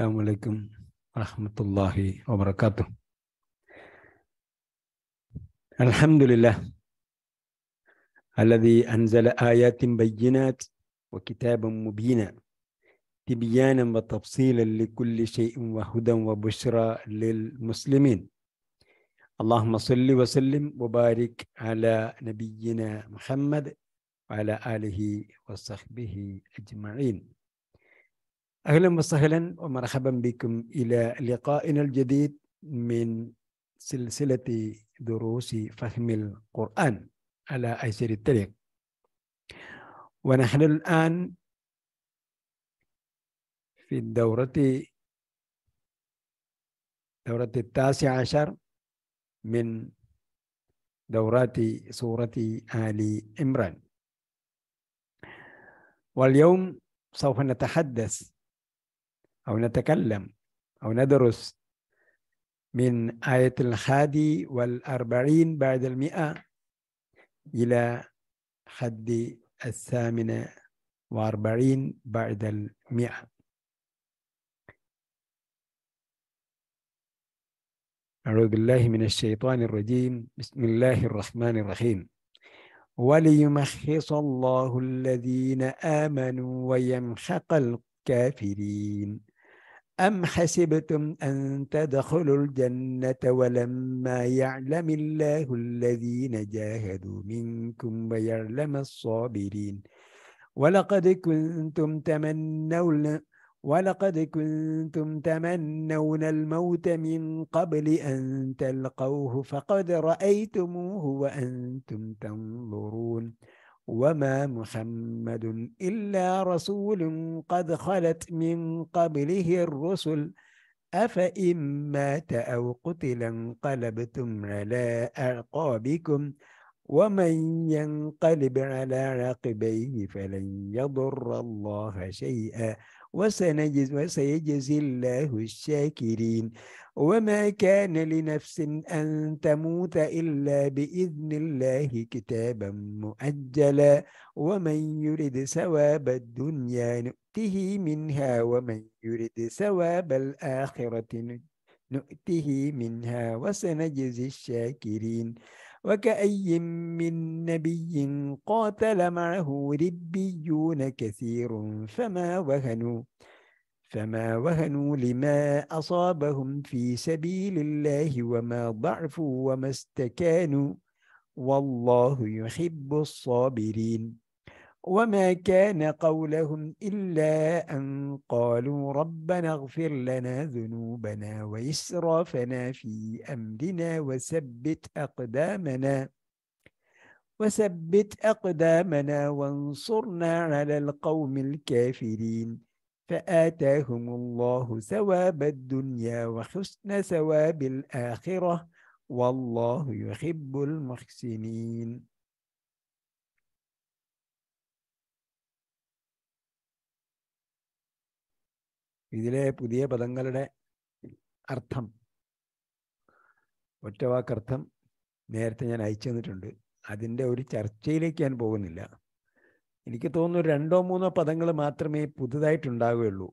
السلام عليكم ورحمة الله وبركاته الحمد لله الذي أنزل آيات بينات وكتابا مبينا تبيانا وتفصيلا لكل شيء وهدى وبشرى للمسلمين اللهم صل وسلم وبارك على نبينا محمد وعلى آله وصحبه أجمعين اهلا وسهلا ومرحبا بكم الى لقائنا الجديد من سلسله دروس فهم القران على ايسر الطريق ونحن الان في الدوره الدوره التاسع عشر من دورات سوره ال عمران واليوم سوف نتحدث أو نتكلم أو ندرس من آية الحادي والأربعين بعد المئة إلى حد الثامنة وأربعين بعد المئة أعوذ بالله من الشيطان الرجيم بسم الله الرحمن الرحيم وليمحص الله الذين آمنوا ويمحق الكافرين أم حسبتم أن تدخلوا الجنة ولما يعلم الله الذين جاهدوا منكم ويعلم الصابرين ولقد كنتم تمنون ولقد كنتم تمنون الموت من قبل أن تلقوه فقد رأيتموه وأنتم تنظرون وما محمد إلا رسول قد خلت من قبله الرسل أفإن مات أو قتل انقلبتم على أعقابكم ومن ينقلب على عقبيه فلن يضر الله شيئا وسنجز وسيجزي الله الشاكرين وما كان لنفس أن تموت إلا بإذن الله كتابا مؤجلا ومن يرد ثواب الدنيا نؤته منها ومن يرد ثواب الآخرة نؤته منها وسنجزي الشاكرين وكأي من نبي قاتل معه ربيون كثير فما وهنوا فما وهنوا لما أصابهم في سبيل الله وما ضعفوا وما استكانوا والله يحب الصابرين وما كان قولهم إلا أن قالوا ربنا اغفر لنا ذنوبنا وإسرافنا في أمرنا وثبت أقدامنا وثبت أقدامنا وانصرنا على القوم الكافرين فآتاهم الله ثواب الدنيا وحسن ثواب الآخرة والله يحب المحسنين ഇതിലെ പുതിയ പദങ്ങളുടെ അർത്ഥം ഒറ്റവാക്കർത്ഥം നേരത്തെ ഞാൻ അയച്ചു തന്നിട്ടുണ്ട് അതിൻ്റെ ഒരു ചർച്ചയിലേക്ക് ഞാൻ പോകുന്നില്ല എനിക്ക് തോന്നുന്നു രണ്ടോ മൂന്നോ പദങ്ങൾ മാത്രമേ പുതുതായിട്ടുണ്ടാവുകയുള്ളൂ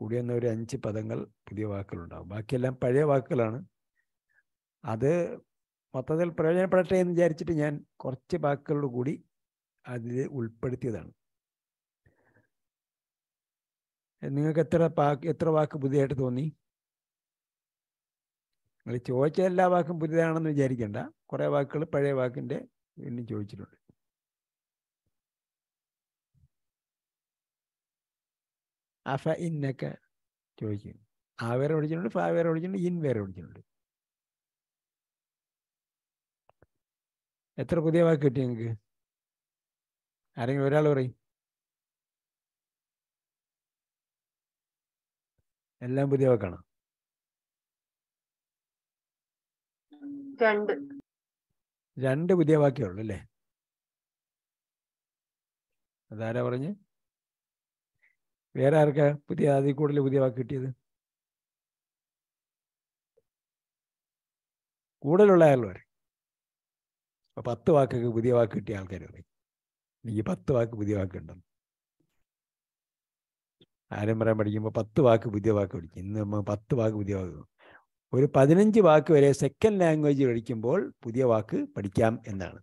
കൂടിയെന്ന ഒരു അഞ്ച് പദങ്ങൾ പുതിയ വാക്കുകളുണ്ടാവും ബാക്കിയെല്ലാം പഴയ വാക്കുകളാണ് അത് മൊത്തത്തിൽ പ്രയോജനപ്പെടട്ടെ എന്ന് വിചാരിച്ചിട്ട് ഞാൻ കുറച്ച് വാക്കുകളോട് കൂടി അതിൽ ഉൾപ്പെടുത്തിയതാണ് നിങ്ങൾക്ക് എത്ര പാക്ക് എത്ര വാക്ക് പുതിയതായിട്ട് തോന്നി നിങ്ങൾ ചോദിച്ച എല്ലാ വാക്കും പുതിയതാണെന്ന് വിചാരിക്കേണ്ട കുറേ വാക്കുകൾ പഴയ വാക്കിൻ്റെ വീണ്ടും ചോദിച്ചിട്ടുണ്ട് അഫ ഇന്നൊക്കെ ചോദിക്കും ആ വേറെ ഓടിച്ചിട്ടുണ്ട് ഫ വേറെ ഓടിച്ചിട്ടുണ്ട് ഇൻ വേറെ ഓടിച്ചിട്ടുണ്ട് എത്ര പുതിയ വാക്ക് കിട്ടി നിങ്ങൾക്ക് ആരെങ്കിലും ഒരാൾ പറയും എല്ലാം പുതിയ വാക്കാണ് രണ്ട് രണ്ട് പുതിയ വാക്കേ ഉള്ളു അല്ലേ അതാരാ പറഞ്ഞ് വേറെ ആർക്കാ പുതിയ അതിൽ കൂടുതൽ പുതിയ വാക്ക് കിട്ടിയത് കൂടുതലുള്ള ആൾ പറയും പത്ത് വാക്കൊക്കെ പുതിയ വാക്ക് കിട്ടിയ ആൾക്കാർ പറയും എനിക്ക് പത്ത് വാക്ക് പുതിയ വാക്കുണ്ടെന്ന് പറയാൻ പഠിക്കുമ്പോൾ പത്ത് വാക്ക് പുതിയ വാക്ക് പഠിക്കും ഇന്ന് നമ്മൾ പത്ത് വാക്ക് പുതിയ വാക്ക് ഒരു പതിനഞ്ച് വാക്ക് വരെ സെക്കൻഡ് ലാംഗ്വേജ് പഠിക്കുമ്പോൾ പുതിയ വാക്ക് പഠിക്കാം എന്നാണ്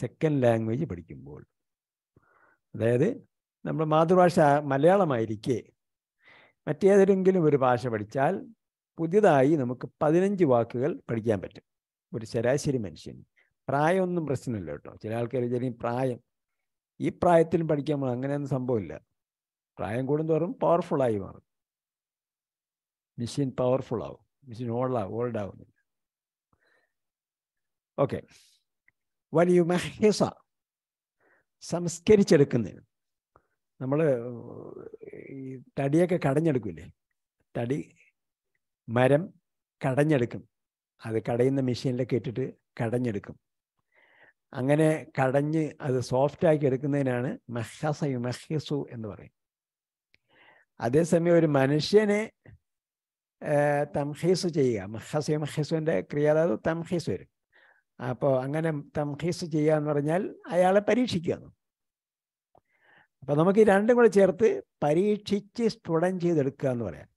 സെക്കൻഡ് ലാംഗ്വേജ് പഠിക്കുമ്പോൾ അതായത് നമ്മൾ മാതൃഭാഷ മലയാളമായിരിക്കെ മറ്റേതെങ്കിലും ഒരു ഭാഷ പഠിച്ചാൽ പുതിയതായി നമുക്ക് പതിനഞ്ച് വാക്കുകൾ പഠിക്കാൻ പറ്റും ഒരു ശരാശരി മനുഷ്യൻ പ്രായമൊന്നും പ്രശ്നമില്ല കേട്ടോ ചില ആൾക്കാർ ചെറിയ പ്രായം ഈ പ്രായത്തിലും പഠിക്കാൻ അങ്ങനെ ഒന്നും സംഭവമില്ല പ്രായം കൂടുന്തോറും പവർഫുള്ളായി മാറും മെഷീൻ പവർഫുള്ളാവും മെഷീൻ ഓൾഡാവും ഓൾഡാവുന്നില്ല ഓക്കെ വലിയ മഹേസ സംസ്കരിച്ചെടുക്കുന്നതിന് നമ്മൾ ഈ തടിയൊക്കെ കടഞ്ഞെടുക്കില്ലേ തടി മരം കടഞ്ഞെടുക്കും അത് കടയുന്ന മെഷീനിലൊക്കെ ഇട്ടിട്ട് കടഞ്ഞെടുക്കും അങ്ങനെ കടഞ്ഞ് അത് സോഫ്റ്റാക്കി എടുക്കുന്നതിനാണ് മെഹസ യു മെഹസു എന്ന് പറയും അതേസമയം ഒരു മനുഷ്യനെ തംഹീസ് ചെയ്യുക മഹസ് മഹസുവിൻ്റെ ക്രിയാതാവ് തംഹീസ് വരും അപ്പോൾ അങ്ങനെ തംഹീസ് ചെയ്യുക എന്ന് പറഞ്ഞാൽ അയാളെ പരീക്ഷിക്കുക അപ്പം നമുക്ക് ഈ രണ്ടും കൂടെ ചേർത്ത് പരീക്ഷിച്ച് സ്ഫുടം ചെയ്തെടുക്കുക എന്ന് പറയാം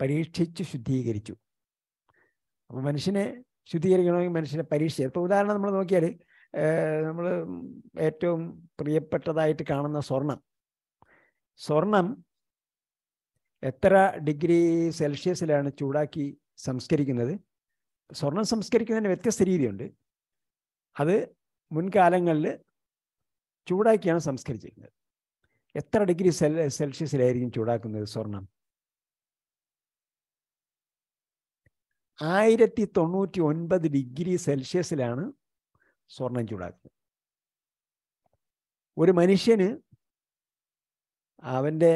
പരീക്ഷിച്ച് ശുദ്ധീകരിച്ചു അപ്പോൾ മനുഷ്യനെ ശുദ്ധീകരിക്കണമെങ്കിൽ മനുഷ്യനെ പരീക്ഷ ഇപ്പോൾ ഉദാഹരണം നമ്മൾ നോക്കിയാൽ നമ്മൾ ഏറ്റവും പ്രിയപ്പെട്ടതായിട്ട് കാണുന്ന സ്വർണം സ്വർണം എത്ര ഡിഗ്രി സെൽഷ്യസിലാണ് ചൂടാക്കി സംസ്കരിക്കുന്നത് സ്വർണം സംസ്കരിക്കുന്നതിന് വ്യത്യസ്ത രീതിയുണ്ട് അത് മുൻകാലങ്ങളിൽ ചൂടാക്കിയാണ് സംസ്കരിച്ചിരുന്നത് എത്ര ഡിഗ്രി സെൽ സെൽഷ്യസിലായിരിക്കും ചൂടാക്കുന്നത് സ്വർണം ആയിരത്തി തൊണ്ണൂറ്റി ഒൻപത് ഡിഗ്രി സെൽഷ്യസിലാണ് സ്വർണം ചൂടാക്കുന്നത് ഒരു മനുഷ്യന് അവൻ്റെ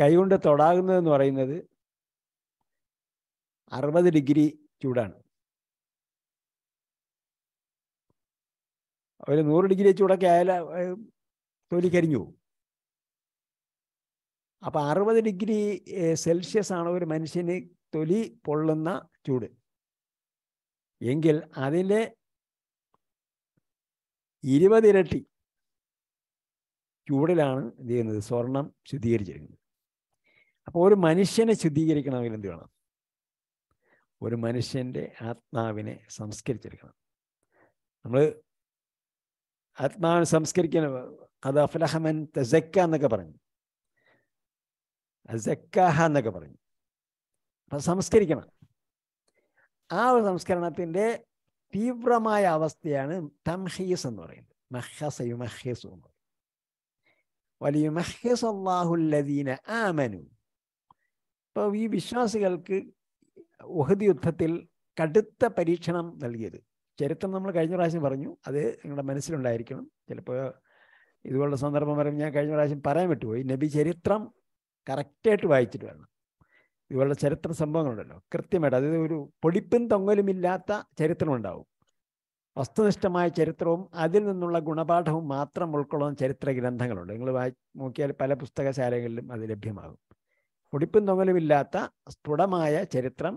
കൈകൊണ്ട് തൊടാകുന്നതെന്ന് പറയുന്നത് അറുപത് ഡിഗ്രി ചൂടാണ് ഒരു നൂറ് ഡിഗ്രി ചൂടൊക്കെ ആയാൽ തൊലി കരിഞ്ഞു പോകും അപ്പം അറുപത് ഡിഗ്രി സെൽഷ്യസ് ആണ് ഒരു മനുഷ്യന് തൊലി പൊള്ളുന്ന ചൂട് എങ്കിൽ അതിൻ്റെ ഇരുപതിരട്ടി ചൂടിലാണ് എന്ത് ചെയ്യുന്നത് സ്വർണം ശുദ്ധീകരിച്ചിരിക്കുന്നത് അപ്പോൾ ഒരു മനുഷ്യനെ ശുദ്ധീകരിക്കണമെങ്കിൽ എന്ത് വേണം ഒരു മനുഷ്യൻ്റെ ആത്മാവിനെ സംസ്കരിച്ചെടുക്കണം നമ്മൾ ആത്മാവിനെ സംസ്കരിക്കണം അത് അഫലഹമൻ തെസക്ക എന്നൊക്കെ പറഞ്ഞു അസക്കാഹ എന്നൊക്കെ പറഞ്ഞു അപ്പം സംസ്കരിക്കണം ആ ഒരു സംസ്കരണത്തിൻ്റെ തീവ്രമായ അവസ്ഥയാണ് തംഹീസ് എന്ന് പറയുന്നത് മഹസയു മഹേസു എന്ന് പറയുന്നത് വലിയുമഹിസല്ലാഹുല്ലദീന ആമനു ഇപ്പോൾ ഈ വിശ്വാസികൾക്ക് ഉഹദ് യുദ്ധത്തിൽ കടുത്ത പരീക്ഷണം നൽകിയത് ചരിത്രം നമ്മൾ കഴിഞ്ഞ പ്രാവശ്യം പറഞ്ഞു അത് നിങ്ങളുടെ മനസ്സിലുണ്ടായിരിക്കണം ചിലപ്പോൾ ഇതുപോലുള്ള സന്ദർഭം പറയുമ്പോൾ ഞാൻ കഴിഞ്ഞ പ്രാവശ്യം പറയാൻ വിട്ടുപോയി നബി ചരിത്രം കറക്റ്റായിട്ട് വായിച്ചിട്ട് വേണം ഇതുപോലുള്ള ചരിത്ര സംഭവങ്ങളുണ്ടല്ലോ കൃത്യമായിട്ട് അതായത് ഒരു പൊടിപ്പും തൊങ്ങലുമില്ലാത്ത ഉണ്ടാവും വസ്തുനിഷ്ഠമായ ചരിത്രവും അതിൽ നിന്നുള്ള ഗുണപാഠവും മാത്രം ഉൾക്കൊള്ളുന്ന ചരിത്ര ഗ്രന്ഥങ്ങളുണ്ട് നിങ്ങൾ വായി നോക്കിയാൽ പല പുസ്തകശാലകളിലും അത് ലഭ്യമാകും ഒടിപ്പും തൊങ്ങലുമില്ലാത്ത സ്ഫുടമായ ചരിത്രം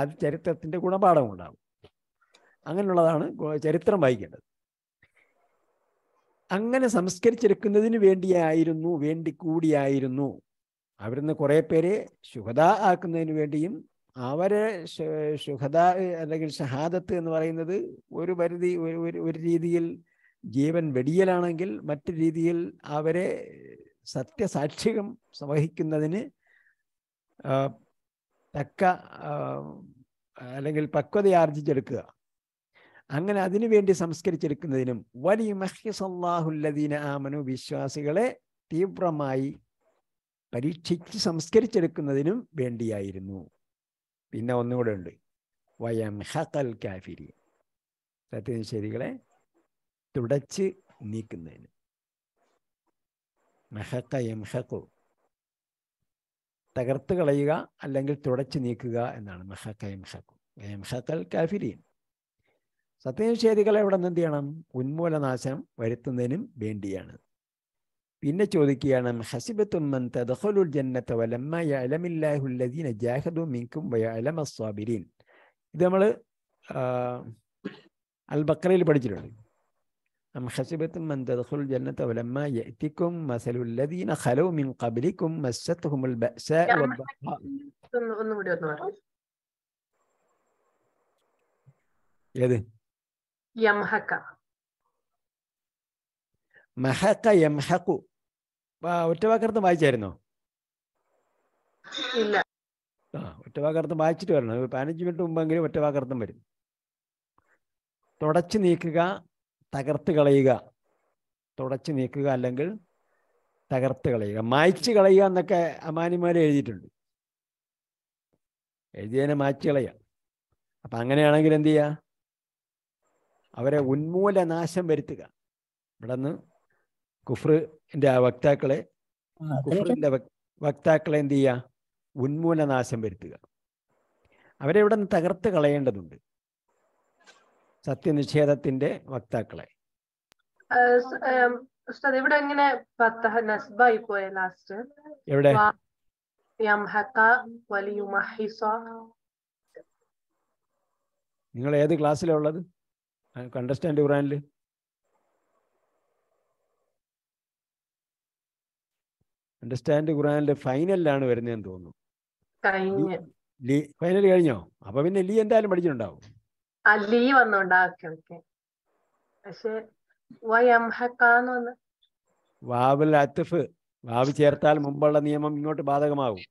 അത് ചരിത്രത്തിൻ്റെ ഗുണപാഠം ഉണ്ടാകും അങ്ങനെയുള്ളതാണ് ചരിത്രം വായിക്കേണ്ടത് അങ്ങനെ സംസ്കരിച്ചെടുക്കുന്നതിന് വേണ്ടിയായിരുന്നു വേണ്ടി കൂടിയായിരുന്നു അവിടുന്ന് കുറേ പേരെ ശുഭത ആക്കുന്നതിന് വേണ്ടിയും അവര് ശുഹദ അല്ലെങ്കിൽ ഷഹാദത്ത് എന്ന് പറയുന്നത് ഒരു പരിധി ഒരു രീതിയിൽ ജീവൻ വെടിയലാണെങ്കിൽ മറ്റു രീതിയിൽ അവരെ സത്യസാക്ഷികം സമഹിക്കുന്നതിന് തക്ക അല്ലെങ്കിൽ പക്വതയാർജിച്ചെടുക്കുക അങ്ങനെ അതിനുവേണ്ടി സംസ്കരിച്ചെടുക്കുന്നതിനും വലിയ മഹ്യസല്ലാഹുല്ലദീന ആമനു വിശ്വാസികളെ തീവ്രമായി പരീക്ഷിച്ച് സംസ്കരിച്ചെടുക്കുന്നതിനും വേണ്ടിയായിരുന്നു പിന്നെ ഒന്നുകൂടെ ഉണ്ട് വയം ഹക്കൽ കാഫിരി സത്യനിഷേധികളെ തുടച്ച് നീക്കുന്നതിന് മെഹക്ക എം ഹക്കു തകർത്ത് കളയുക അല്ലെങ്കിൽ തുടച്ച് നീക്കുക എന്നാണ് മെഹക്ക എം ഹക്കു എം ഹക്കൽ കാഫിരി സത്യനിഷേധികളെ ഇവിടെ എന്ത് ചെയ്യണം ഉന്മൂലനാശനം വരുത്തുന്നതിനും വേണ്ടിയാണ് പിന്നെ ചോദിക്കുകയാണ് ഹസിബത്തും മൻ തദഖലുൽ ജന്നത്ത വലമ്മ യലമില്ലാഹുല്ലദീന ജാഹദു മിൻകും വയലമ സ്വാബിരീൻ ഇത് നമ്മൾ അൽ ബക്കറയിൽ പഠിച്ചിട്ടുണ്ട് أم حسبتم أن تدخلوا الجنة ولما يأتكم مثل الذين خلوا من قبلكم مستهم البأساء والضراء يده يمحك محق يمحق ഒറ്റവാക്കർത്ഥം വായിച്ചായിരുന്നോ ഇല്ല ആ ഒറ്റവാക്കർത്ഥം വായിച്ചിട്ട് വരണം പതിനഞ്ച് മിനിറ്റ് മുമ്പെങ്കിലും ഒറ്റവാക്കർത്ഥം വരും തുടച്ചു നീക്കുക തകർത്ത് കളയുക തുടച്ചു നീക്കുക അല്ലെങ്കിൽ തകർത്ത് കളയുക മായ്ച്ച് കളയുക എന്നൊക്കെ അമാനിമാരെ എഴുതിയിട്ടുണ്ട് എഴുതിയതിനെ മായ്ച്ച് കളയുക അപ്പം അങ്ങനെയാണെങ്കിൽ എന്ത് ചെയ്യുക അവരെ ഉന്മൂലനാശം വരുത്തുക ഇവിടെ നിന്ന് കുഫ്റിന്റെ വക്താക്കളെ കുഫ്റിന്റെ വക്താക്കളെ എന്ത് ചെയ്യുക ഉന്മൂലനാശം വരുത്തുക അവരെ ഇവിടെ നിന്ന് തകർത്ത് കളയേണ്ടതുണ്ട് സത്യനിഷേധത്തിന്റെ വക്താക്കളെ ഇവിടെ പോയ ലാസ്റ്റ് എവിടെ നിങ്ങൾ ഏത് ക്ലാസ്സിലാണ് ഉള്ളത് കണ്ടസ്റ്റാൻഡ് ഖുറാനില് അണ്ടർസ്റ്റാൻഡ് ഖുറാനിന്റെ ഫൈനലിലാണ് വരുന്നതെന്ന് തോന്നുന്നു ഫൈനൽ കഴിഞ്ഞോ അപ്പൊ പിന്നെ ലീ എന്തായാലും പഠിച്ചിട്ടുണ്ടാവും ലീ വാവിൽ അത്തഫ് വാവ് ചേർത്താൽ മുമ്പുള്ള നിയമം ഇങ്ങോട്ട് ബാധകമാകും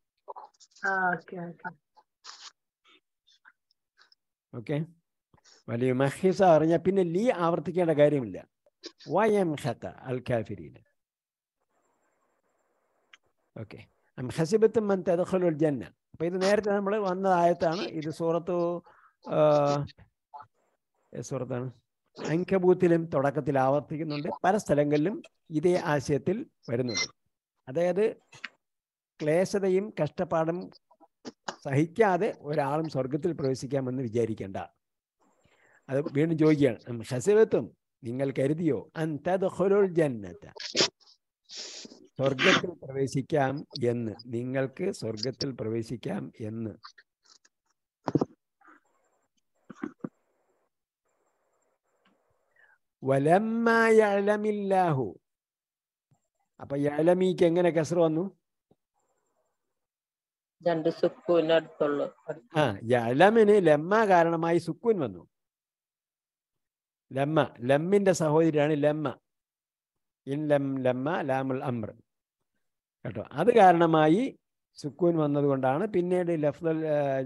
ഓക്കെ വലിയ മഹിസ അറിഞ്ഞ പിന്നെ ലീ ആവർത്തിക്കേണ്ട കാര്യമില്ല എം ഹത്ത അൽ കാഫിരിയില് ഓക്കെ ഹസിബത്തും മൻ തദഖുലുൽ ജന്ന അപ്പൊ ഇത് നേരത്തെ നമ്മൾ വന്ന ആയത്താണ് ഇത് സൂറത്തു സൂറത്താണ് അങ്കബൂത്തിലും തുടക്കത്തിൽ ആവർത്തിക്കുന്നുണ്ട് പല സ്ഥലങ്ങളിലും ഇതേ ആശയത്തിൽ വരുന്നുണ്ട് അതായത് ക്ലേശതയും കഷ്ടപ്പാടും സഹിക്കാതെ ഒരാളും സ്വർഗത്തിൽ പ്രവേശിക്കാമെന്ന് വിചാരിക്കേണ്ട അത് വീണ്ടും ചോദിക്കുകയാണ് ഹസിബത്തും നിങ്ങൾ കരുതിയോ അൻ തദഖുലുൽ ജന്നത്ത സ്വർഗത്തിൽ പ്രവേശിക്കാം എന്ന് നിങ്ങൾക്ക് സ്വർഗത്തിൽ പ്രവേശിക്കാം എന്ന് വലമ്മായഴമില്ലാഹു അപ്പൊ യഴമീക്ക് എങ്ങനെ കസർ വന്നു രണ്ട് ആ ലമ്മ കാരണമായി സുക്കൂൻ വന്നു ലമ്മ ലമ്മിന്റെ സഹോദരിയാണ് ലമ്മ ഇൻ ലം ലമ്മ ലാമുൽ അമ്ര കേട്ടോ അത് കാരണമായി സുക്കൂൻ വന്നതുകൊണ്ടാണ് പിന്നീട് ലഫ്ദൽ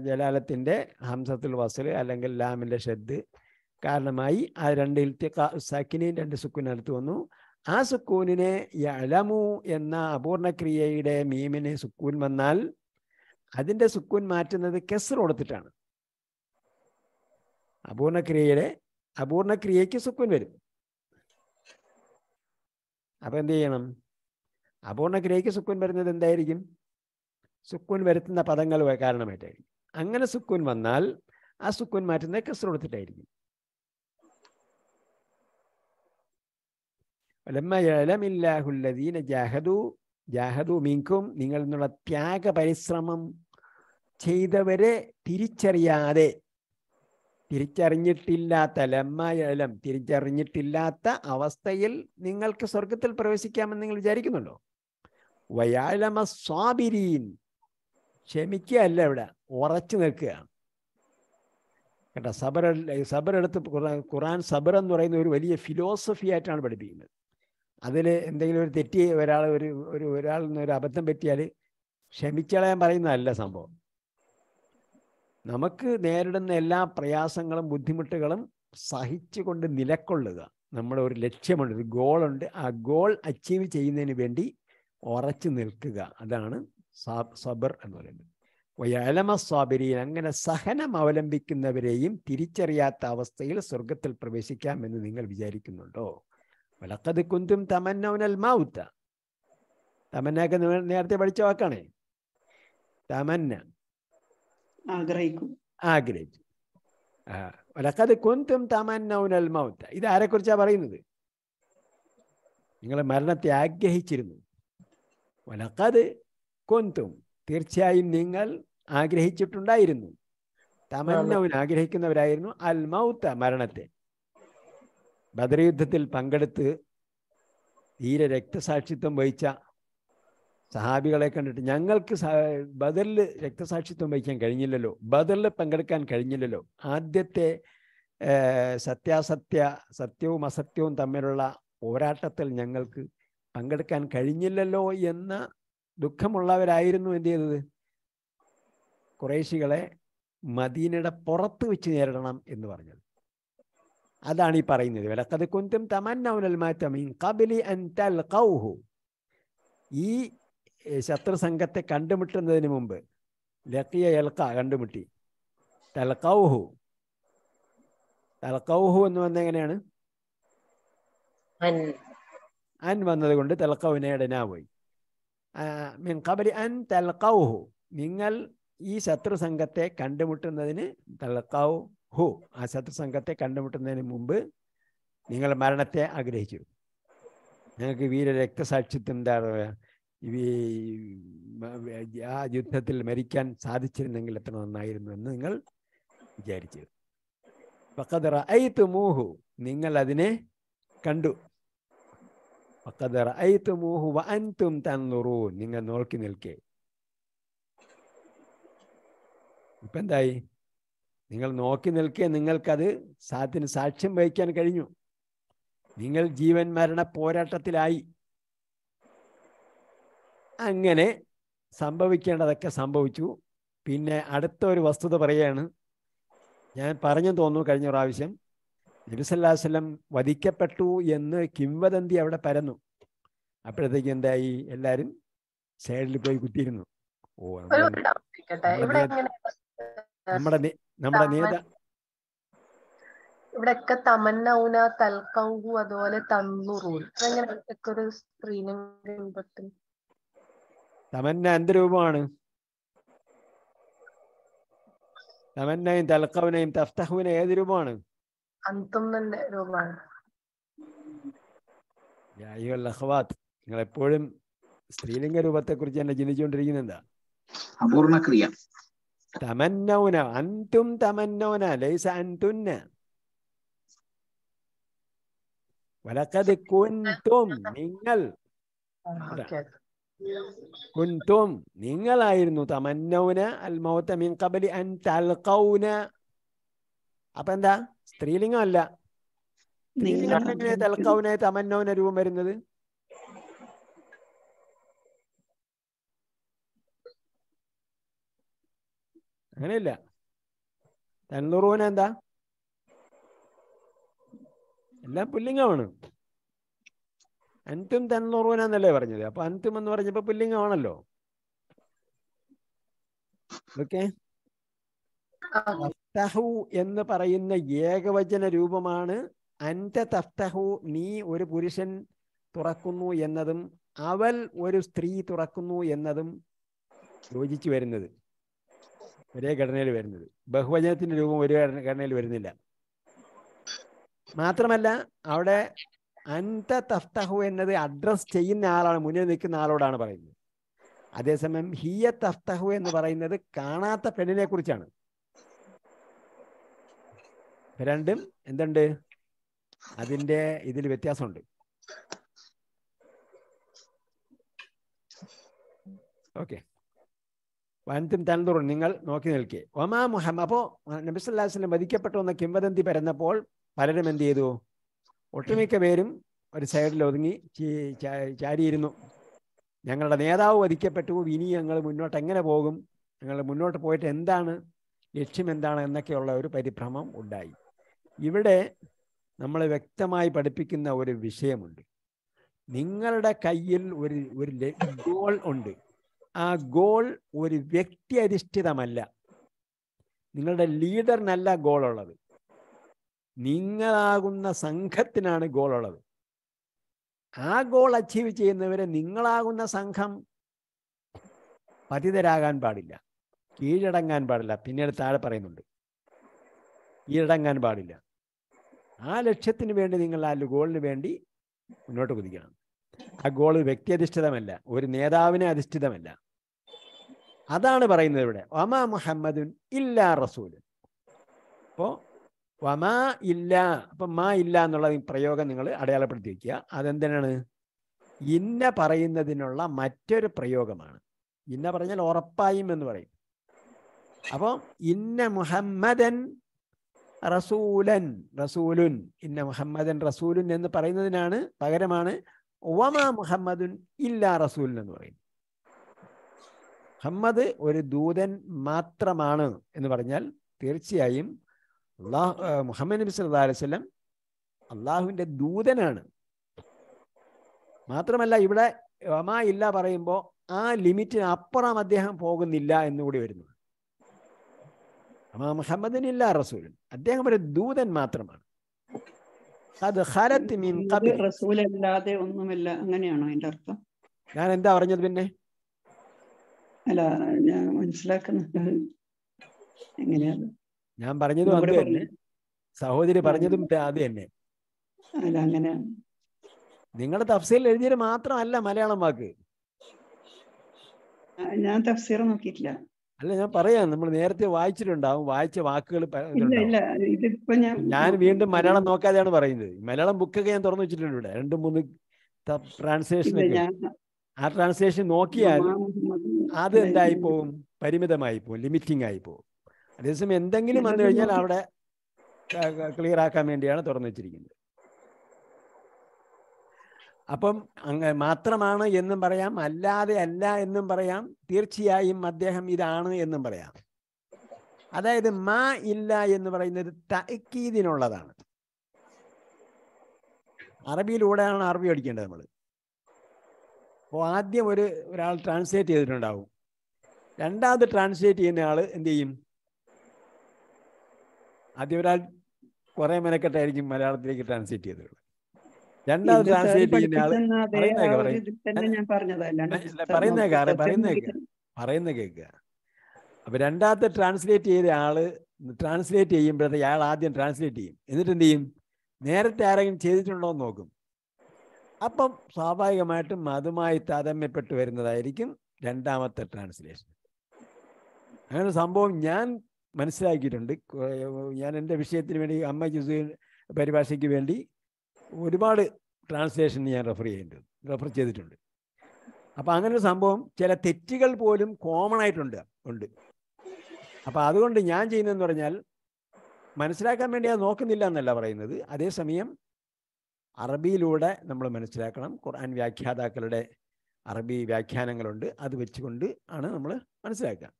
ജലാലത്തിൻ്റെ ഹംസത്തുൽ വസൽ അല്ലെങ്കിൽ ലാമിൻ്റെ ഷെദ് കാരണമായി ആ രണ്ട് സക്കിനെയും രണ്ട് സുക്കൂൻ അടുത്ത് വന്നു ആ സുക്കൂനിനെ യലമു എന്ന അപൂർണക്രിയയുടെ മീമിന് സുക്കൂൻ വന്നാൽ അതിൻ്റെ സുക്കൂൻ മാറ്റുന്നത് കെസർ കൊടുത്തിട്ടാണ് അപൂർണക്രിയയുടെ അപൂർണക്രിയയ്ക്ക് സുക്കൂൻ വരും അപ്പം എന്ത് ചെയ്യണം അപൂർണ ഗ്രഹിക്ക് സുക്കുൻ വരുന്നത് എന്തായിരിക്കും സുക്കുൻ വരുത്തുന്ന പദങ്ങൾ കാരണമായിട്ടായിരിക്കും അങ്ങനെ സുക്കുൻ വന്നാൽ ആ സുക്കുൻ മാറ്റുന്നത് കസർ കൊടുത്തിട്ടായിരിക്കും ലമില്ലാഹുല്ലദീന ജാഹദു ജാഹദു മീങ്കും നിങ്ങൾ എന്നുള്ള ത്യാഗ പരിശ്രമം ചെയ്തവരെ തിരിച്ചറിയാതെ തിരിച്ചറിഞ്ഞിട്ടില്ലാത്ത ലമ്മയലം തിരിച്ചറിഞ്ഞിട്ടില്ലാത്ത അവസ്ഥയിൽ നിങ്ങൾക്ക് സ്വർഗത്തിൽ പ്രവേശിക്കാമെന്ന് നിങ്ങൾ വിചാരിക്കുന്നുണ്ടോ വയാലമ സ്വാബിരീൻ ക്ഷമിക്കുകയല്ല ഇവിടെ ഉറച്ചു നിൽക്കുക കേട്ടോ സബർ സബറെടുത്ത് ഖുറാൻ സബർ എന്ന് പറയുന്ന ഒരു വലിയ ഫിലോസഫി ആയിട്ടാണ് പഠിപ്പിക്കുന്നത് അതിൽ എന്തെങ്കിലും ഒരു തെറ്റി ഒരാൾ ഒരു ഒരു ഒരാളിൽ നിന്ന് ഒരു അബദ്ധം പറ്റിയാൽ ക്ഷമിച്ചളയാൻ പറയുന്നതല്ല സംഭവം നമുക്ക് നേരിടുന്ന എല്ലാ പ്രയാസങ്ങളും ബുദ്ധിമുട്ടുകളും സഹിച്ചുകൊണ്ട് നിലക്കൊള്ളുക നമ്മുടെ ഒരു ലക്ഷ്യമുണ്ട് ഒരു ഗോളുണ്ട് ആ ഗോൾ അച്ചീവ് ചെയ്യുന്നതിന് വേണ്ടി ഉറച്ചു നിൽക്കുക അതാണ് സബർ എന്ന് പറയുന്നത് വയലമ സ്വാബിരിയിൽ അങ്ങനെ സഹനം അവലംബിക്കുന്നവരെയും തിരിച്ചറിയാത്ത അവസ്ഥയിൽ സ്വർഗത്തിൽ പ്രവേശിക്കാമെന്ന് നിങ്ങൾ വിചാരിക്കുന്നുണ്ടോ വലക്കത് കുന്തും തമന്നവനൽ മാവുത്ത തമന്നൊക്കെ നേരത്തെ പഠിച്ച വാക്കാണേ തമന്ന ആഗ്രഹിക്കും ആഗ്രഹിച്ചു ആ കുന്തും തമന്നവനൽ മാവുത്ത ഇത് കുറിച്ചാ പറയുന്നത് നിങ്ങൾ മരണത്തെ ആഗ്രഹിച്ചിരുന്നു വലക്കത് കൊന്തും തീർച്ചയായും നിങ്ങൾ ആഗ്രഹിച്ചിട്ടുണ്ടായിരുന്നു തമന്നവൻ ആഗ്രഹിക്കുന്നവരായിരുന്നു അൽ മൗത്ത മരണത്തെ ബദർ യുദ്ധത്തിൽ പങ്കെടുത്ത് ധീര രക്തസാക്ഷിത്വം വഹിച്ച സഹാബികളെ കണ്ടിട്ട് ഞങ്ങൾക്ക് ബദറിൽ രക്തസാക്ഷിത്വം വഹിക്കാൻ കഴിഞ്ഞില്ലല്ലോ ബദറിൽ പങ്കെടുക്കാൻ കഴിഞ്ഞില്ലല്ലോ ആദ്യത്തെ സത്യാസത്യ സത്യവും അസത്യവും തമ്മിലുള്ള പോരാട്ടത്തിൽ ഞങ്ങൾക്ക് പങ്കെടുക്കാൻ കഴിഞ്ഞില്ലല്ലോ എന്ന ദുഃഖമുള്ളവരായിരുന്നു എന്ത് ചെയ്തത് കുറേശികളെ മദീനയുടെ പുറത്ത് വെച്ച് നേരിടണം എന്ന് പറഞ്ഞത് അതാണ് ഈ പറയുന്നത് വിലക്കത് കുന്തും തമന്നൗനൽ മാറ്റം കബിലി അൻതൽ കൗഹു ഈ ശത്രു സംഘത്തെ കണ്ടുമുട്ടുന്നതിന് മുമ്പ് ലക്കിയ എൽക്ക കണ്ടുമുട്ടി തൽക്കൗഹു തൽക്കൗഹു എന്ന് വന്ന അൻ വന്നതുകൊണ്ട് തെൽക്കൗനേടന പോയി മിൻ കബലി അൻ തെൽക്കൗഹു നിങ്ങൾ ഈ ശത്രു സംഘത്തെ കണ്ടുമുട്ടുന്നതിന് തെൽക്കൗ ഹു ആ ശത്രു സംഘത്തെ കണ്ടുമുട്ടുന്നതിന് മുമ്പ് നിങ്ങൾ മരണത്തെ ആഗ്രഹിച്ചു ഞങ്ങൾക്ക് വീര രക്തസാക്ഷിത്വം പറയുക ആ യുദ്ധത്തിൽ മരിക്കാൻ സാധിച്ചിരുന്നെങ്കിൽ എത്ര നന്നായിരുന്നു എന്ന് നിങ്ങൾ വിചാരിച്ചു ഫക്കത് റഅയ്തു മൂഹു നിങ്ങൾ അതിനെ കണ്ടു വക്കതറഅയ്തുമൂഹു വഅൻതും തൻറുൻ നിങ്ങൾ നോക്കി നിൽക്കേ ഇപ്പം എന്തായി നിങ്ങൾ നോക്കി നിൽക്കേ നിങ്ങൾക്കത് സാത്തിന് സാക്ഷ്യം വഹിക്കാൻ കഴിഞ്ഞു നിങ്ങൾ ജീവൻ മരണ പോരാട്ടത്തിലായി അങ്ങനെ സംഭവിക്കേണ്ടതൊക്കെ സംഭവിച്ചു പിന്നെ അടുത്ത ഒരു വസ്തുത പറയാണ് ഞാൻ പറഞ്ഞു തോന്നുന്നു കഴിഞ്ഞ പ്രാവശ്യം നബിസല്ലാസ്ലം വധിക്കപ്പെട്ടു എന്ന് കിംവദന്തി അവിടെ പരന്നു അപ്പോഴത്തേക്ക് എന്തായി എല്ലാരും സൈഡിൽ പോയി കുത്തിയിരുന്നു ഓ നമ്മുടെ നമ്മുടെ നേതാ ഇവിടെയൊക്കെ തമന്നൗന തൽക്കൗഹു അതുപോലെ തമന്ന എന്ത് രൂപമാണ് തമന്നയും തൽക്കവനയും തഫ്തഹുവിനെ ഏത് രൂപമാണ് അന്തം തന്നെ രൂപമാണ് അഹ്വാത്ത് നിങ്ങൾ എപ്പോഴും സ്ത്രീലിംഗ രൂപത്തെ കുറിച്ച് തന്നെ എന്താ അപൂർണ ക്രിയ തമന്നൗന അന്തും തമന്നൗന ലൈസ അന്തുന്ന വലക്കത് കുന്തും നിങ്ങൾ കുന്തും നിങ്ങളായിരുന്നു തമന്നൗന അൽ മൗത്ത മിൻ കബലി അൻ തൽഖൗന അപ്പൊ എന്താ സ്ത്രീലിംഗം അല്ല സ്ത്രീലിംഗത്തിന് തൽക്കൗനെ രൂപം വരുന്നത് അങ്ങനെയല്ല തന്നുറൂന എന്താ എല്ലാം പുല്ലിംഗമാണ് അൻതും തന്നുറൂന എന്നല്ലേ പറഞ്ഞത് അപ്പൊ അൻതും എന്ന് പറഞ്ഞപ്പോ പുല്ലിംഗമാണല്ലോ ഓക്കെ തഫ്തഹു എന്ന് പറയുന്ന ഏകവചന രൂപമാണ് അൻത തഫ്തഹു നീ ഒരു പുരുഷൻ തുറക്കുന്നു എന്നതും അവൽ ഒരു സ്ത്രീ തുറക്കുന്നു എന്നതും യോജിച്ചു വരുന്നത് ഒരേ ഘടനയിൽ വരുന്നത് ബഹുവചനത്തിന്റെ രൂപം ഒരു ഘടനയിൽ വരുന്നില്ല മാത്രമല്ല അവിടെ അൻത തഫ്തഹു എന്നത് അഡ്രസ് ചെയ്യുന്ന ആളാണ് മുന്നിൽ നിൽക്കുന്ന ആളോടാണ് പറയുന്നത് അതേസമയം ഹിയ തഫ്തഹു എന്ന് പറയുന്നത് കാണാത്ത പെണ്ണിനെ കുറിച്ചാണ് രണ്ടും എന്തുണ്ട് അതിന്റെ ഇതിൽ വ്യത്യാസമുണ്ട് ഓക്കെ വനത്തിൻ തനതുറു നിങ്ങൾ നോക്കി നിൽക്കേ ഒമാ മുഹമ്മ അപ്പോ നബിസ്വല്ലാസ്ലം വധിക്കപ്പെട്ടു എന്ന കിംവദന്തി പരന്നപ്പോൾ പലരും എന്ത് ചെയ്തു ഒട്ടുമിക്ക പേരും ഒരു സൈഡിൽ ഒതുങ്ങി ചാരിയിരുന്നു ഞങ്ങളുടെ നേതാവ് വധിക്കപ്പെട്ടു ഇനി ഞങ്ങൾ മുന്നോട്ട് എങ്ങനെ പോകും ഞങ്ങൾ മുന്നോട്ട് പോയിട്ട് എന്താണ് ലക്ഷ്യം എന്താണ് എന്നൊക്കെയുള്ള ഒരു പരിഭ്രമം ഉണ്ടായി ഇവിടെ നമ്മളെ വ്യക്തമായി പഠിപ്പിക്കുന്ന ഒരു വിഷയമുണ്ട് നിങ്ങളുടെ കയ്യിൽ ഒരു ഒരു ഗോൾ ഉണ്ട് ആ ഗോൾ ഒരു വ്യക്തി അധിഷ്ഠിതമല്ല നിങ്ങളുടെ ലീഡറിനല്ല ഉള്ളത് നിങ്ങളാകുന്ന സംഘത്തിനാണ് ഗോൾ ഉള്ളത് ആ ഗോൾ അച്ചീവ് ചെയ്യുന്നവരെ നിങ്ങളാകുന്ന സംഘം പതിതരാകാൻ പാടില്ല കീഴടങ്ങാൻ പാടില്ല പിന്നീട് താഴെ പറയുന്നുണ്ട് കീഴടങ്ങാൻ പാടില്ല ആ ലക്ഷ്യത്തിന് വേണ്ടി നിങ്ങൾ ആ ഗോളിന് വേണ്ടി മുന്നോട്ട് കുതിക്കണം ആ ഗോൾ അധിഷ്ഠിതമല്ല ഒരു നേതാവിനെ അധിഷ്ഠിതമല്ല അതാണ് പറയുന്നത് ഇവിടെ വമാ മുഹമ്മദുൻ ഇല്ലാ റസൂൽ അപ്പോൾ വമാ ഇല്ല അപ്പൊ മാ ഇല്ല എന്നുള്ള പ്രയോഗം നിങ്ങൾ അടയാളപ്പെടുത്തി വയ്ക്കുക അതെന്തിനാണ് ഇന്ന പറയുന്നതിനുള്ള മറ്റൊരു പ്രയോഗമാണ് ഇന്ന പറഞ്ഞാൽ ഉറപ്പായും എന്ന് പറയും അപ്പം ഇന്ന മുഹമ്മദൻ റസൂലൻ റസൂലുൻ ഇന്ന മുഹമ്മദൻ റസൂലുൻ എന്ന് പറയുന്നതിനാണ് പകരമാണ് ഒവമ മുഹമ്മദുൻ ഇല്ല റസൂലൻ എന്ന് പറയുന്നത് മുഹമ്മദ് ഒരു ദൂതൻ മാത്രമാണ് എന്ന് പറഞ്ഞാൽ തീർച്ചയായും അള്ളാഹ് മുഹമ്മദ് നബി സല്ലാ അലൈവല്ലം അള്ളാഹുവിൻ്റെ ദൂതനാണ് മാത്രമല്ല ഇവിടെ ഒമാ ഇല്ല പറയുമ്പോൾ ആ ലിമിറ്റിന് അപ്പുറം അദ്ദേഹം പോകുന്നില്ല എന്നുകൂടി വരുന്നു അപ്പോൾ മുഹമ്മദിന് ഇല്ല റസൂലൻ അദ്ദേഹം ഒരു ദൂതൻ മാത്രമാണ് അത് ഹലത്ത് മീൻ റസൂലല്ലാതെ ഒന്നുമില്ല അങ്ങനെയാണോ അതിന്റെ അർത്ഥം ഞാൻ എന്താ പറഞ്ഞത് പിന്നെ അല്ല ഞാൻ മനസ്സിലാക്കുന്നത് എങ്ങനെയാണ് ഞാൻ പറഞ്ഞതും അത് തന്നെ സഹോദരി പറഞ്ഞതും അത് തന്നെ അല്ല അങ്ങനെ നിങ്ങൾ തഫ്സീൽ എഴുതിയത് മാത്രമല്ല മലയാളം വാക്ക് ഞാൻ തഫ്സീർ നോക്കിയിട്ടില്ല അല്ല ഞാൻ പറയാം നമ്മൾ നേരത്തെ വായിച്ചിട്ടുണ്ടാവും വായിച്ച വാക്കുകൾ ഞാൻ വീണ്ടും മലയാളം നോക്കാതെയാണ് പറയുന്നത് മലയാളം ബുക്കൊക്കെ ഞാൻ തുറന്നു വെച്ചിട്ടുണ്ട് ഇവിടെ രണ്ടു മൂന്ന് ട്രാൻസ്ലേഷൻ ആ ട്രാൻസ്ലേഷൻ നോക്കിയാൽ അത് എന്തായി പോവും പരിമിതമായി പോവും ലിമിറ്റിംഗ് ആയി പോവും അതേസമയം എന്തെങ്കിലും വന്നു കഴിഞ്ഞാൽ അവിടെ ക്ലിയർ ആക്കാൻ വേണ്ടിയാണ് തുറന്നു വെച്ചിരിക്കുന്നത് അപ്പം അങ്ങ് മാത്രമാണ് എന്നും പറയാം അല്ലാതെ അല്ല എന്നും പറയാം തീർച്ചയായും അദ്ദേഹം ഇതാണ് എന്നും പറയാം അതായത് മാ ഇല്ല എന്ന് പറയുന്നത് തക്കീതിനുള്ളതാണ് അറബിയിലൂടെയാണ് അറബി പഠിക്കേണ്ടത് നമ്മൾ അപ്പോൾ ആദ്യം ഒരു ഒരാൾ ട്രാൻസ്ലേറ്റ് ചെയ്തിട്ടുണ്ടാവും രണ്ടാമത് ട്രാൻസ്ലേറ്റ് ചെയ്യുന്ന ആൾ എന്ത് ചെയ്യും ആദ്യം ഒരാൾ കുറേ മെനക്കെട്ടായിരിക്കും മലയാളത്തിലേക്ക് ട്രാൻസ്ലേറ്റ് ചെയ്തത് രണ്ടാമത് ട്രാൻസ്ലേറ്റ് ചെയ്യുന്ന പറയുന്ന പറയുന്ന അപ്പൊ രണ്ടാമത്തെ ട്രാൻസ്ലേറ്റ് ചെയ്ത ആള് ട്രാൻസ്ലേറ്റ് ചെയ്യുമ്പോഴത്തെ അയാൾ ആദ്യം ട്രാൻസ്ലേറ്റ് ചെയ്യും എന്നിട്ട് എന്ത് ചെയ്യും നേരത്തെ ആരെങ്കിലും ചെയ്തിട്ടുണ്ടോ എന്ന് നോക്കും അപ്പം സ്വാഭാവികമായിട്ടും അതുമായി താതമ്യപ്പെട്ട് വരുന്നതായിരിക്കും രണ്ടാമത്തെ ട്രാൻസ്ലേഷൻ അങ്ങനെ സംഭവം ഞാൻ മനസ്സിലാക്കിയിട്ടുണ്ട് ഞാൻ എൻ്റെ വിഷയത്തിന് വേണ്ടി അമ്മ ജുസു പരിഭാഷയ്ക്ക് വേണ്ടി ഒരുപാട് ട്രാൻസ്ലേഷൻ ഞാൻ റെഫർ ചെയ്യേണ്ടത് റെഫർ ചെയ്തിട്ടുണ്ട് അപ്പം അങ്ങനെ ഒരു സംഭവം ചില തെറ്റുകൾ പോലും കോമൺ ആയിട്ടുണ്ട് ഉണ്ട് അപ്പം അതുകൊണ്ട് ഞാൻ ചെയ്യുന്നതെന്ന് പറഞ്ഞാൽ മനസ്സിലാക്കാൻ വേണ്ടി അത് നോക്കുന്നില്ല എന്നല്ല പറയുന്നത് അതേസമയം അറബിയിലൂടെ നമ്മൾ മനസ്സിലാക്കണം ഖുർആൻ വ്യാഖ്യാതാക്കളുടെ അറബി വ്യാഖ്യാനങ്ങളുണ്ട് അത് വെച്ചുകൊണ്ട് ആണ് നമ്മൾ മനസ്സിലാക്കുക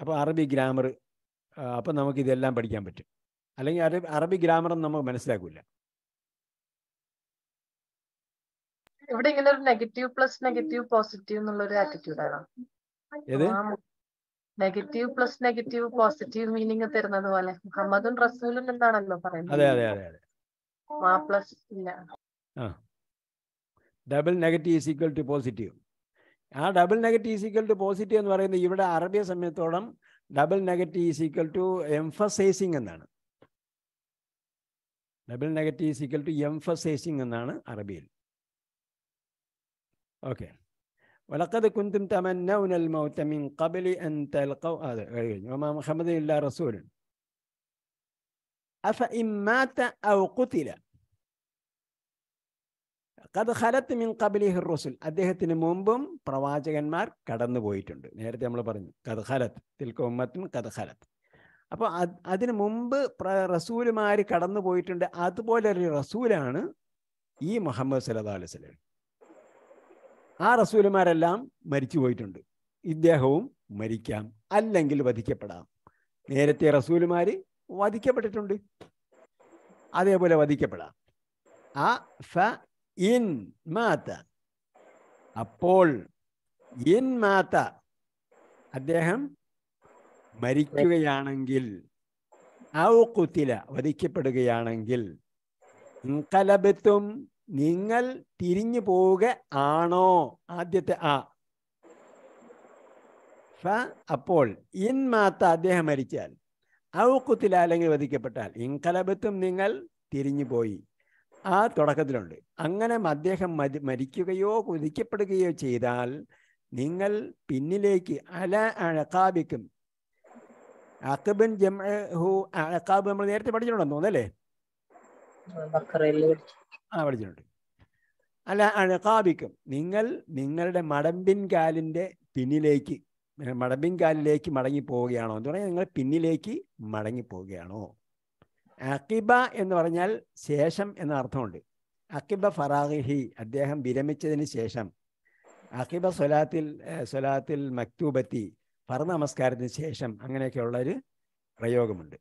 അപ്പോൾ അറബി ഗ്രാമർ അപ്പം നമുക്ക് ഇതെല്ലാം പഠിക്കാൻ പറ്റും അല്ലെങ്കിൽ അറബി ഗ്രാമർ നമുക്ക് മനസ്സിലാക്കില്ല ഇവിടെ ഇങ്ങനെ ഒരു നെഗറ്റീവ് പ്ലസ് നെഗറ്റീവ് പോസിറ്റീവ് എന്നുള്ള ഒരു ആറ്റിറ്റ്യൂഡാണ് negative plus negative positive meaning തരുന്നത് പോലെ മുഹമ്മദും റസൂലും എന്താണല്ലോ പറയുന്നത് മാ പ്ലസ് ഇല്ല double negative is equal to positive ആ double negative is equal to positive എന്ന് പറയുന്നത് ഇവിടെ അറബിയ സമയത്തോളം double negative is equal to emphasising എന്നാണ് double negative is equal to emphasising എന്നാണ് അറബിയിൽ ഓക്കെ വലക്കത് കുന്തും തമന്നൗനൽ മൗത്തമിൻ കബലി അൻ وما محمد കഴിഞ്ഞു رسول ഇല്ലാ مات അഫ قتل ഔ خلت من قبله മിൻ കബലിഹ് റസുൽ അദ്ദേഹത്തിന് മുമ്പും كدن കടന്നു പോയിട്ടുണ്ട് നേരത്തെ നമ്മൾ പറഞ്ഞു خلت تلك തിൽക്കോമ്മത്തും قد خلت അപ്പോൾ അതിന് മുമ്പ് മാറി കടന്നു പോയിട്ടുണ്ട് അതുപോലൊരു റസൂലാണ് ഈ മുഹമ്മദ് സലഹ് അലൈഹി ആ റസൂലുമാരെല്ലാം മരിച്ചു പോയിട്ടുണ്ട് ഇദ്ദേഹവും മരിക്കാം അല്ലെങ്കിൽ വധിക്കപ്പെടാം നേരത്തെ റസൂലുമാര് വധിക്കപ്പെട്ടിട്ടുണ്ട് അതേപോലെ വധിക്കപ്പെടാം ആ ഫ ഇൻ മാത്ത അപ്പോൾ ഇൻ മാത്ത അദ്ദേഹം മരിക്കുകയാണെങ്കിൽ ഔ കുത്തില വധിക്കപ്പെടുകയാണെങ്കിൽ ഇൻകലബത്തും നിങ്ങൾ തിരിഞ്ഞു പോവുക ആണോ ആദ്യത്തെ ആ ഫ അപ്പോൾ ഇൻ മാത്ത അദ്ദേഹം മരിച്ചാൽ ഔക്കുത്തിൽ അല്ലെങ്കിൽ വധിക്കപ്പെട്ടാൽ ഇൻകലബത്തും നിങ്ങൾ തിരിഞ്ഞു പോയി ആ തുടക്കത്തിലുണ്ട് അങ്ങനെ അദ്ദേഹം മരിക്കുകയോ കുതിക്കപ്പെടുകയോ ചെയ്താൽ നിങ്ങൾ പിന്നിലേക്ക് അല അഴക്കാബിക്കും അക്കബിൻ ജംഹു അഴക്കാബ് നമ്മൾ നേരത്തെ പഠിച്ചിട്ടുണ്ടോ തോന്നല്ലേ ആ പഠിച്ചിട്ടുണ്ട് അല്ല അഴകാബിക്കും നിങ്ങൾ നിങ്ങളുടെ മടമ്പിൻ കാലിൻ്റെ പിന്നിലേക്ക് മടമ്പിൻ കാലിലേക്ക് മടങ്ങി പോവുകയാണോ എന്ന് പറഞ്ഞാൽ നിങ്ങൾ പിന്നിലേക്ക് മടങ്ങി പോവുകയാണോ അക്കിബ എന്ന് പറഞ്ഞാൽ ശേഷം എന്ന അർത്ഥമുണ്ട് അക്കിബ ഫറാഹിഹി അദ്ദേഹം വിരമിച്ചതിന് ശേഷം അക്കിബ സ്വലാത്തിൽ സ്വലാത്തിൽ മക്തൂബത്തി ഫർ നമസ്കാരത്തിന് ശേഷം അങ്ങനെയൊക്കെയുള്ളൊരു പ്രയോഗമുണ്ട്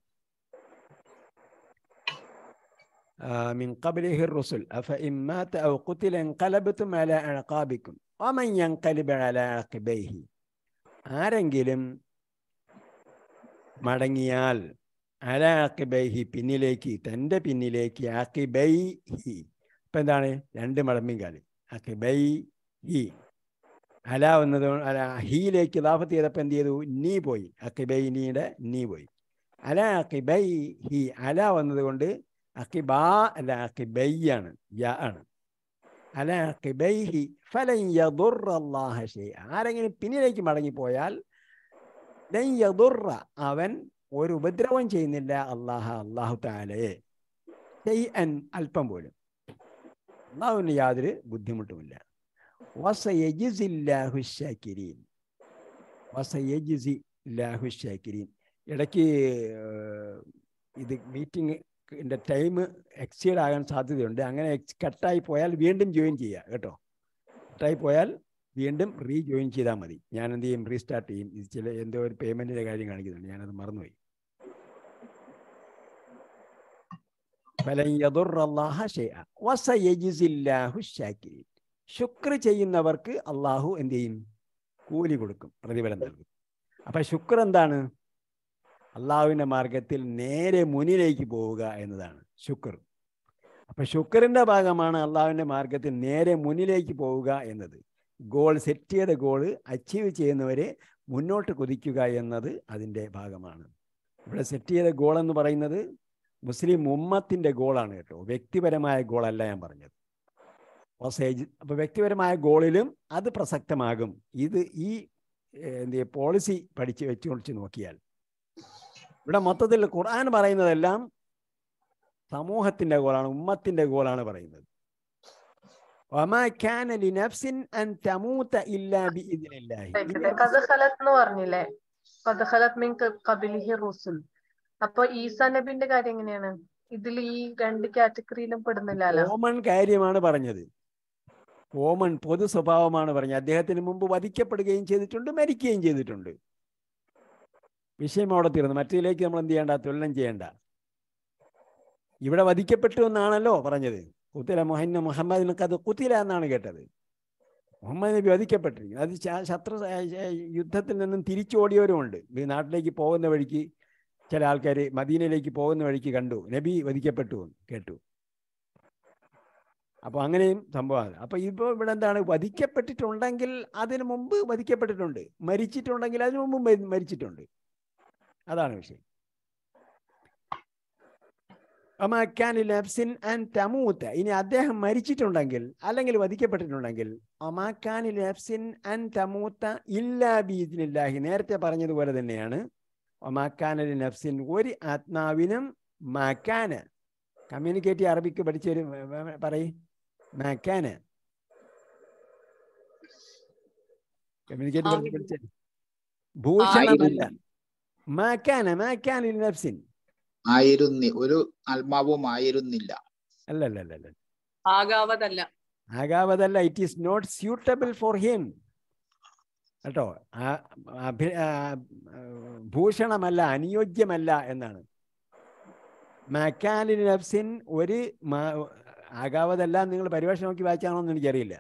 من قبله الرسل أفإن مات أو قتل انقلبتم على أعقابكم ومن ينقلب على عقبيه ആരെങ്കിലും മടങ്ങിയാൽ അല ആക്കിബൈഹി പിന്നിലേക്ക് തൻ്റെ പിന്നിലേക്ക് ആക്കിബൈ ഹി ഇപ്പം എന്താണ് രണ്ട് മടമ്പിങ്കാല് ആക്കിബൈ ഹി അല വന്നത് അല ഹീയിലേക്ക് ലാഭത്ത് ചെയ്തപ്പോൾ എന്ത് ചെയ്തു നീ പോയി അക്കിബൈ നീയുടെ നീ പോയി അല അക്കിബൈ ഹി അല വന്നതുകൊണ്ട് അക്കിബാ അല്ല അക്കിബൈ ആണ് ആണ് അല അക്കിബൈഹി ഫലൻ യദുറല്ലാഹ ഷെയ് ആരെങ്കിലും പിന്നിലേക്ക് മടങ്ങിപ്പോയാൽ ലൻ യദുറ അവൻ ഒരു ഉപദ്രവം ചെയ്യുന്നില്ല അള്ളാഹ അള്ളാഹു താലയെ ഷെയ് അൻ അല്പം പോലും അള്ളാഹുവിന് യാതൊരു ബുദ്ധിമുട്ടുമില്ല വസയജിസില്ലാഹുശാക്കിരീൻ വസയജിസി ലാഹുശാക്കിരീൻ ഇടയ്ക്ക് ഇത് മീറ്റിംഗ് എൻ്റെ ടൈം എക്സീഡ് ആകാൻ സാധ്യതയുണ്ട് അങ്ങനെ കട്ടായി പോയാൽ വീണ്ടും ജോയിൻ ചെയ്യുക കേട്ടോ കട്ടായി പോയാൽ വീണ്ടും റീജോയിൻ ചെയ്താൽ മതി ഞാൻ എന്ത് ചെയ്യും റീസ്റ്റാർട്ട് ചെയ്യും ഇത് ചില എന്തോ ഒരു പേയ്മെൻറ്റിൻ്റെ കാര്യം കാണിക്കുന്നുണ്ട് ഞാനത് മറന്നുപോയി ശുക്ർ ചെയ്യുന്നവർക്ക് അള്ളാഹു എന്ത് ചെയ്യും കൂലി കൊടുക്കും പ്രതിഫലം നൽകും അപ്പൊ ശുക്ർ എന്താണ് അള്ളാഹുവിൻ്റെ മാർഗത്തിൽ നേരെ മുന്നിലേക്ക് പോവുക എന്നതാണ് ശുക്ർ അപ്പം ശുക്രൻ്റെ ഭാഗമാണ് അള്ളാഹുവിൻ്റെ മാർഗത്തിൽ നേരെ മുന്നിലേക്ക് പോവുക എന്നത് ഗോൾ സെറ്റ് ചെയ്ത ഗോൾ അച്ചീവ് ചെയ്യുന്നവരെ മുന്നോട്ട് കുതിക്കുക എന്നത് അതിൻ്റെ ഭാഗമാണ് ഇവിടെ സെറ്റ് ചെയ്ത ഗോൾ എന്ന് പറയുന്നത് മുസ്ലിം ഉമ്മത്തിൻ്റെ ഗോളാണ് കേട്ടോ വ്യക്തിപരമായ ഗോളല്ല ഞാൻ പറഞ്ഞത് ഓസേജ് അപ്പോൾ വ്യക്തിപരമായ ഗോളിലും അത് പ്രസക്തമാകും ഇത് ഈ എന്ത് പോളിസി പഠിച്ച് വെച്ചുകൊളിച്ച് നോക്കിയാൽ ഇവിടെ മൊത്തത്തിൽ ഖുർആൻ പറയുന്നതെല്ലാം സമൂഹത്തിന്റെ ഗോളാണ് ഉമ്മത്തിന്റെ ഗോളാണ് പറയുന്നത് പറഞ്ഞില്ലേ അപ്പൊ ഈസാ നബിന്റെ കാര്യം എങ്ങനെയാണ് ഇതിൽ ഈ രണ്ട് കാറ്റഗറിയിലും പെടുന്നില്ല കോമൺ കാര്യമാണ് പറഞ്ഞത് കോമൺ പൊതു സ്വഭാവമാണ് പറഞ്ഞത് അദ്ദേഹത്തിന് മുമ്പ് വധിക്കപ്പെടുകയും ചെയ്തിട്ടുണ്ട് മരിക്കുകയും ചെയ്തിട്ടുണ്ട് വിഷയം അവിടെ തീർന്നു മറ്റേതിലേക്ക് നമ്മൾ എന്ത് ചെയ്യേണ്ട തൊഴിലും ചെയ്യേണ്ട ഇവിടെ വധിക്കപ്പെട്ടു എന്നാണല്ലോ പറഞ്ഞത് കുത്തില മൊഹന്ന മുഹമ്മദ് അത് കുത്തില എന്നാണ് കേട്ടത് മുഹമ്മദ് നബി വധിക്കപ്പെട്ടിരിക്കുന്നത് അത് ശത്രു യുദ്ധത്തിൽ നിന്നും തിരിച്ചോടിയവരുമുണ്ട് ഈ നാട്ടിലേക്ക് പോകുന്ന വഴിക്ക് ചില ആൾക്കാർ മദീനയിലേക്ക് പോകുന്ന വഴിക്ക് കണ്ടു നബി വധിക്കപ്പെട്ടു കേട്ടു അപ്പോൾ അങ്ങനെയും സംഭവമാണ് അപ്പോൾ ഇപ്പോൾ ഇവിടെ എന്താണ് വധിക്കപ്പെട്ടിട്ടുണ്ടെങ്കിൽ അതിനു മുമ്പ് വധിക്കപ്പെട്ടിട്ടുണ്ട് മരിച്ചിട്ടുണ്ടെങ്കിൽ അതിനു മുമ്പ് മരിച്ചിട്ടുണ്ട് അതാണ് വിഷയം ഇനി അദ്ദേഹം മരിച്ചിട്ടുണ്ടെങ്കിൽ അല്ലെങ്കിൽ വധിക്കപ്പെട്ടിട്ടുണ്ടെങ്കിൽ അമാക്കാനിൽ ഇല്ലാ നേരത്തെ പറഞ്ഞതുപോലെ തന്നെയാണ് ഒമാക്കാനലി നഫ്സിൻ ഒരു ആത്മാവിനും മക്കാന് കമ്മ്യൂണിക്കേറ്റ് അറബിക്ക് പഠിച്ചൊരു പറയ് മക്കാന് കമ്മ്യൂണിക്കേറ്റ് ഭൂഷണമല്ല ആയിരുന്നി ഒരു ആത്മാവും ആയിരുന്നില്ല അല്ലല്ലല്ല അല്ല അല്ല ആകാവതല്ല it is not suitable for him കേട്ടോ ഭൂഷണമല്ല അനുയോജ്യമല്ല എന്നാണ് മക്കാനിൻ നഫ്സിൻ ഒരു ആകാവതല്ല നിങ്ങൾ പരിഭാഷ നോക്കി വായിച്ചാണോ എന്ന് എനിക്കറിയില്ല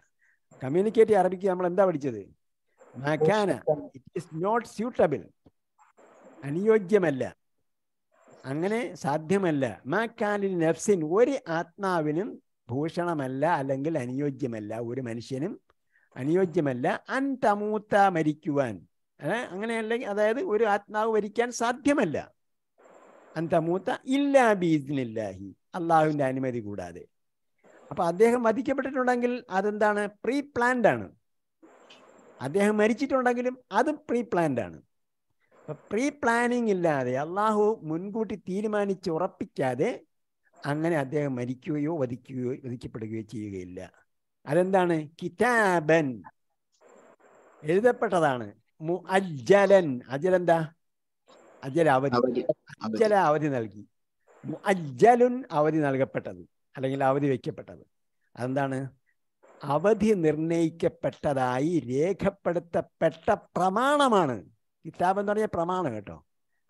കമ്മ്യൂണിക്കേറ്റ് അറബിക്ക് നമ്മൾ എന്താ പഠിച്ചത് മക്കാന ഇറ്റ് ഈസ് നോട്ട് സ്യൂട്ടബിൾ അനുയോജ്യമല്ല അങ്ങനെ സാധ്യമല്ല മാക്കാലിൻ നഫ്സിൻ ഒരു ആത്മാവിനും ഭൂഷണമല്ല അല്ലെങ്കിൽ അനുയോജ്യമല്ല ഒരു മനുഷ്യനും അനുയോജ്യമല്ല അൻ തമൂത്ത മരിക്കുവാൻ അങ്ങനെയല്ലെങ്കിൽ അതായത് ഒരു ആത്മാവ് മരിക്കാൻ സാധ്യമല്ല അൻ തമൂത്ത ഇല്ലാ ബീദിനില്ലാഹി അള്ളാഹുവിൻ്റെ അനുമതി കൂടാതെ അപ്പൊ അദ്ദേഹം വധിക്കപ്പെട്ടിട്ടുണ്ടെങ്കിൽ അതെന്താണ് പ്രീ പ്ലാൻഡ് ആണ് അദ്ദേഹം മരിച്ചിട്ടുണ്ടെങ്കിലും അതും പ്രീ പ്ലാൻഡാണ് ആണ് പ്രീ പ്ലാനിങ് ഇല്ലാതെ അള്ളാഹു മുൻകൂട്ടി തീരുമാനിച്ച് ഉറപ്പിക്കാതെ അങ്ങനെ അദ്ദേഹം മരിക്കുകയോ വധിക്കുകയോ വധിക്കപ്പെടുകയോ ചെയ്യുകയില്ല അതെന്താണ് കിതാബൻ എഴുതപ്പെട്ടതാണ് അജ്ജലൻ അജലെന്താ അജല അവധി അജല അവധി നൽകി അജ്ജലുൻ അവധി നൽകപ്പെട്ടത് അല്ലെങ്കിൽ അവധി വയ്ക്കപ്പെട്ടത് അതെന്താണ് അവധി നിർണയിക്കപ്പെട്ടതായി രേഖപ്പെടുത്തപ്പെട്ട പ്രമാണമാണ് കിതാബ് എന്ന് പറഞ്ഞാൽ പ്രമാണം കേട്ടോ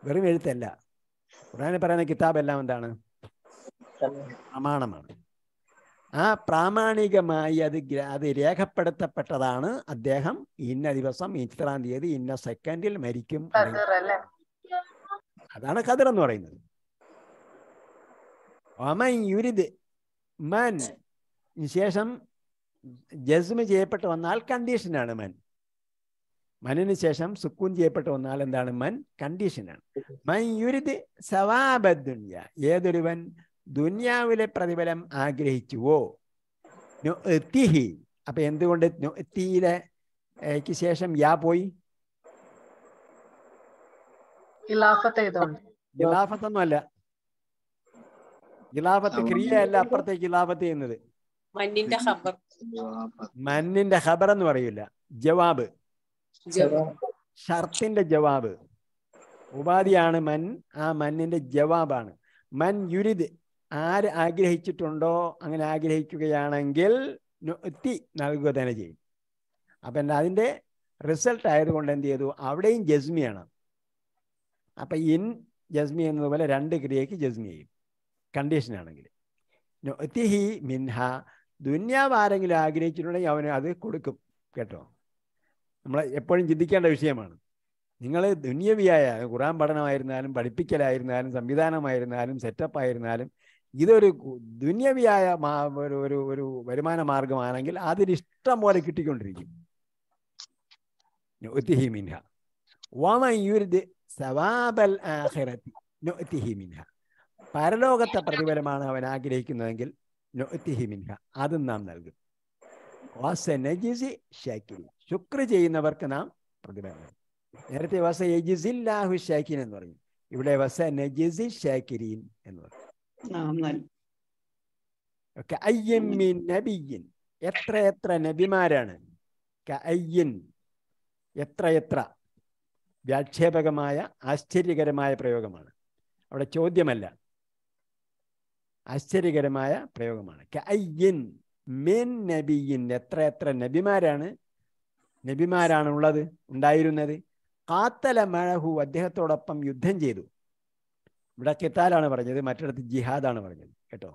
വെറും എഴുത്തല്ല ഖുറാനിൽ പറയുന്ന കിതാബ് എല്ലാം എന്താണ് പ്രമാണമാണ് ആ പ്രാമാണികമായി അത് അത് രേഖപ്പെടുത്തപ്പെട്ടതാണ് അദ്ദേഹം ഇന്ന ദിവസം ഇത്രാം തീയതി ഇന്ന സെക്കൻഡിൽ മരിക്കും അതാണ് കതിർ എന്ന് പറയുന്നത് മൻ ശേഷം ജസ്മ ചെയ്യപ്പെട്ട് വന്നാൽ കണ്ടീഷനാണ് മൻ മനന് ശേഷം സുക്കൂൻ ചെയ്യപ്പെട്ട വന്നാൽ എന്താണ് മൻ കണ്ടീഷനാണ് മൻ യുരുത് സവാബദ്ദുന്യ ഏതൊരുവൻ ദുന്യാവിലെ പ്രതിഫലം ആഗ്രഹിച്ചുവോ നൊത്തിഹി അപ്പൊ എന്തുകൊണ്ട് നൊത്തിയിലേക്ക് ശേഷം യാ പോയി ഖിലാഫത്തൊന്നും അല്ല ക്രിയയല്ല അപ്പുറത്തേക്ക് ഖിലാഫത്ത് ചെയ്യുന്നത് മന്നിന്റെ ഖബർ എന്ന് പറയൂല ജവാബ് ഷർത്തിന്റെ ജവാബ് ഉപാധിയാണ് മൻ ആ മന്നിന്റെ ജവാബാണ് മൻ യുരിദ് ആര് ആഗ്രഹിച്ചിട്ടുണ്ടോ അങ്ങനെ ആഗ്രഹിക്കുകയാണെങ്കിൽ എത്തി നൽകുക തന്നെ ചെയ്യും അപ്പം അതിൻ്റെ റിസൾട്ട് ആയതുകൊണ്ട് എന്ത് ചെയ്തു അവിടെയും ജസ്മിയാണ് അപ്പം ഇൻ ജസ്മി എന്നതുപോലെ രണ്ട് ക്രിയയ്ക്ക് ജസ്മി ചെയ്യും കണ്ടീഷനാണെങ്കിൽ നൊത്തിഹി മിൻഹ ദുന്യാവ് ആരെങ്കിലും ആഗ്രഹിച്ചിട്ടുണ്ടെങ്കിൽ അവന് അത് കൊടുക്കും കേട്ടോ നമ്മളെ എപ്പോഴും ചിന്തിക്കേണ്ട വിഷയമാണ് നിങ്ങൾ ദുന്യവിയായ ഖുറാൻ പഠനമായിരുന്നാലും പഠിപ്പിക്കലായിരുന്നാലും സംവിധാനമായിരുന്നാലും സെറ്റപ്പ് ആയിരുന്നാലും ഇതൊരു ദുന്യവിയായ ഒരു ഒരു ഒരു വരുമാന മാർഗമാണെങ്കിൽ അതിനിഷ്ടം പോലെ കിട്ടിക്കൊണ്ടിരിക്കും നൊത്തിഹിമിൻഹ വമയുരുദ് സവാബൽ പരലോകത്തെ പ്രതിഫലമാണ് അവൻ ആഗ്രഹിക്കുന്നതെങ്കിൽ നൊത്തിഹിമിൻഹ അതും നാം നൽകും ശുക്ർ ചെയ്യുന്നവർക്ക് നാം പ്രതിഫലം നേരത്തെ വസ യജിസില്ലാഹു ഷാക്കിൻ എന്ന് പറഞ്ഞു ഇവിടെ വസ നജിസി ഷാക്കിരീൻ എന്ന് പറഞ്ഞു എത്ര എത്ര നബിമാരാണ് എത്ര എത്ര വ്യാക്ഷേപകമായ ആശ്ചര്യകരമായ പ്രയോഗമാണ് അവിടെ ചോദ്യമല്ല ആശ്ചര്യകരമായ പ്രയോഗമാണ് എത്ര എത്ര നബിമാരാണ് നബിമാരാണ് ഉള്ളത് ഉണ്ടായിരുന്നത് കാത്തല മഴഹു അദ്ദേഹത്തോടൊപ്പം യുദ്ധം ചെയ്തു ഇവിടെ കിത്താലാണ് പറഞ്ഞത് മറ്റിടത്ത് ജിഹാദാണ് പറഞ്ഞത് കേട്ടോ